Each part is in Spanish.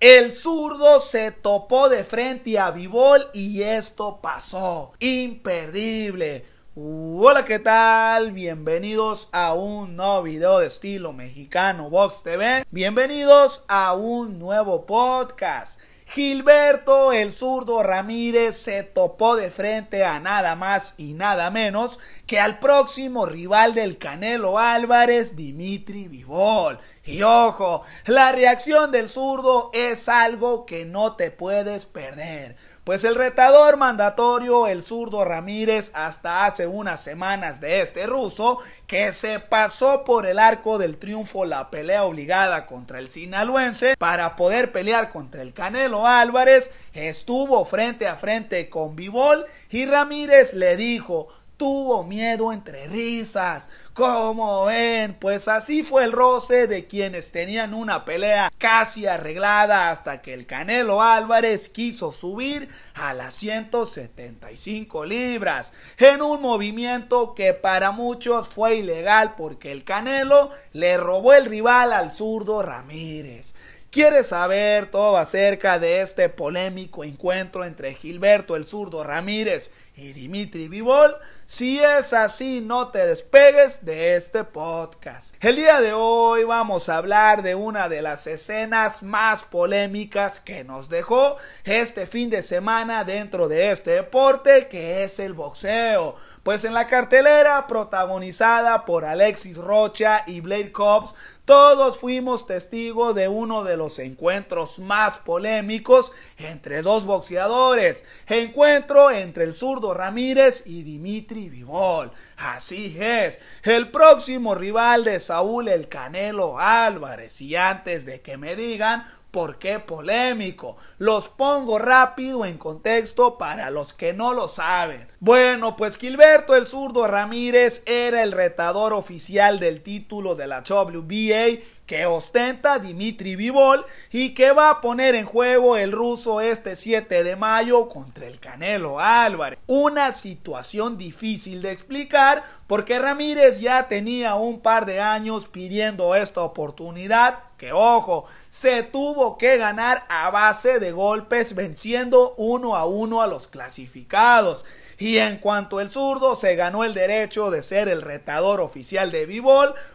El zurdo se topó de frente a Bibol y esto pasó. Imperdible. Hola, ¿qué tal? Bienvenidos a un nuevo video de estilo mexicano Vox TV. Bienvenidos a un nuevo podcast. Gilberto el zurdo Ramírez se topó de frente a nada más y nada menos que al próximo rival del Canelo Álvarez, Dimitri Vivol. Y ojo, la reacción del zurdo es algo que no te puedes perder. Pues el retador mandatorio, el zurdo Ramírez, hasta hace unas semanas de este ruso, que se pasó por el arco del triunfo la pelea obligada contra el sinaloense para poder pelear contra el Canelo Álvarez, estuvo frente a frente con Bivol y Ramírez le dijo, tuvo miedo entre risas. Como ven? Pues así fue el roce de quienes tenían una pelea casi arreglada hasta que el Canelo Álvarez quiso subir a las 175 libras en un movimiento que para muchos fue ilegal porque el Canelo le robó el rival al zurdo Ramírez. ¿Quieres saber todo acerca de este polémico encuentro entre Gilberto el zurdo Ramírez y Dimitri Vivol? Si es así, no te despegues de este podcast. El día de hoy vamos a hablar de una de las escenas más polémicas que nos dejó este fin de semana dentro de este deporte que es el boxeo pues en la cartelera protagonizada por Alexis Rocha y Blade Cobbs, todos fuimos testigos de uno de los encuentros más polémicos entre dos boxeadores. Encuentro entre el zurdo Ramírez y Dimitri Vivol. Así es, el próximo rival de Saúl el Canelo Álvarez. Y antes de que me digan, por qué polémico. Los pongo rápido en contexto para los que no lo saben. Bueno, pues Gilberto el zurdo Ramírez era el retador oficial del título de la WBA que ostenta Dimitri Vivol y que va a poner en juego el ruso este 7 de mayo contra el Canelo Álvarez. Una situación difícil de explicar porque Ramírez ya tenía un par de años pidiendo esta oportunidad que ojo, se tuvo que ganar a base de golpes venciendo uno a uno a los clasificados. Y en cuanto el zurdo se ganó el derecho de ser el retador oficial de b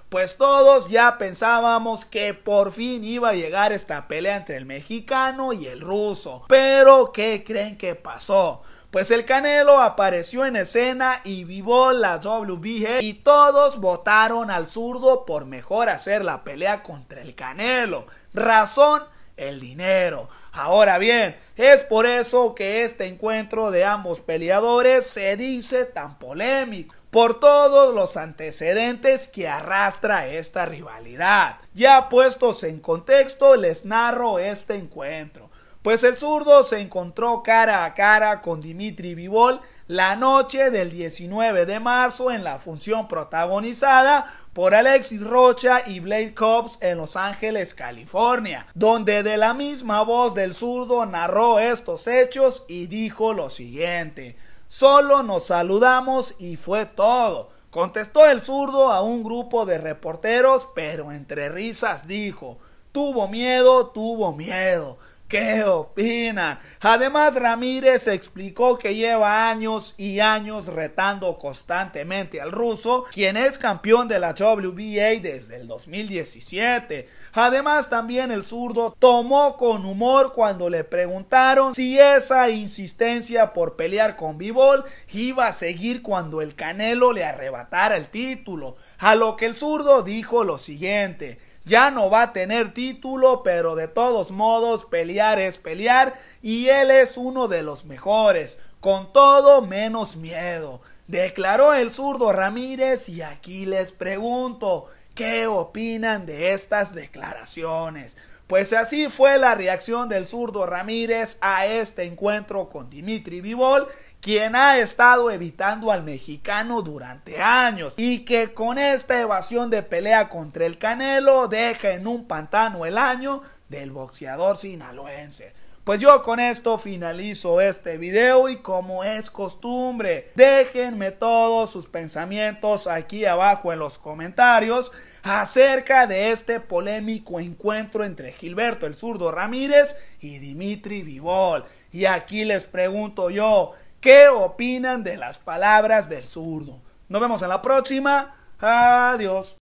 pues todos ya pensábamos que por fin iba a llegar esta pelea entre el mexicano y el ruso. Pero, ¿qué creen que pasó? Pues el Canelo apareció en escena y vivó la WBG y todos votaron al zurdo por mejor hacer la pelea contra el Canelo. Razón el dinero. Ahora bien, es por eso que este encuentro de ambos peleadores se dice tan polémico por todos los antecedentes que arrastra esta rivalidad. Ya puestos en contexto, les narro este encuentro. Pues el zurdo se encontró cara a cara con Dimitri Vivol la noche del 19 de marzo en la función protagonizada por Alexis Rocha y Blake Cops en Los Ángeles, California, donde de la misma voz del zurdo narró estos hechos y dijo lo siguiente, solo nos saludamos y fue todo. Contestó el zurdo a un grupo de reporteros, pero entre risas dijo, tuvo miedo, tuvo miedo. ¿Qué opinan? Además, Ramírez explicó que lleva años y años retando constantemente al ruso, quien es campeón de la WBA desde el 2017. Además, también el zurdo tomó con humor cuando le preguntaron si esa insistencia por pelear con Bivol iba a seguir cuando el Canelo le arrebatara el título. A lo que el zurdo dijo lo siguiente ya no va a tener título, pero de todos modos pelear es pelear y él es uno de los mejores, con todo menos miedo. Declaró el zurdo Ramírez y aquí les pregunto, ¿qué opinan de estas declaraciones? Pues así fue la reacción del zurdo Ramírez a este encuentro con Dimitri Vivol quien ha estado evitando al mexicano durante años y que con esta evasión de pelea contra el Canelo deja en un pantano el año del boxeador sinaloense. Pues yo con esto finalizo este video y como es costumbre, déjenme todos sus pensamientos aquí abajo en los comentarios acerca de este polémico encuentro entre Gilberto el zurdo Ramírez y Dimitri Vivol. Y aquí les pregunto yo, ¿Qué opinan de las palabras del zurdo? Nos vemos en la próxima. Adiós.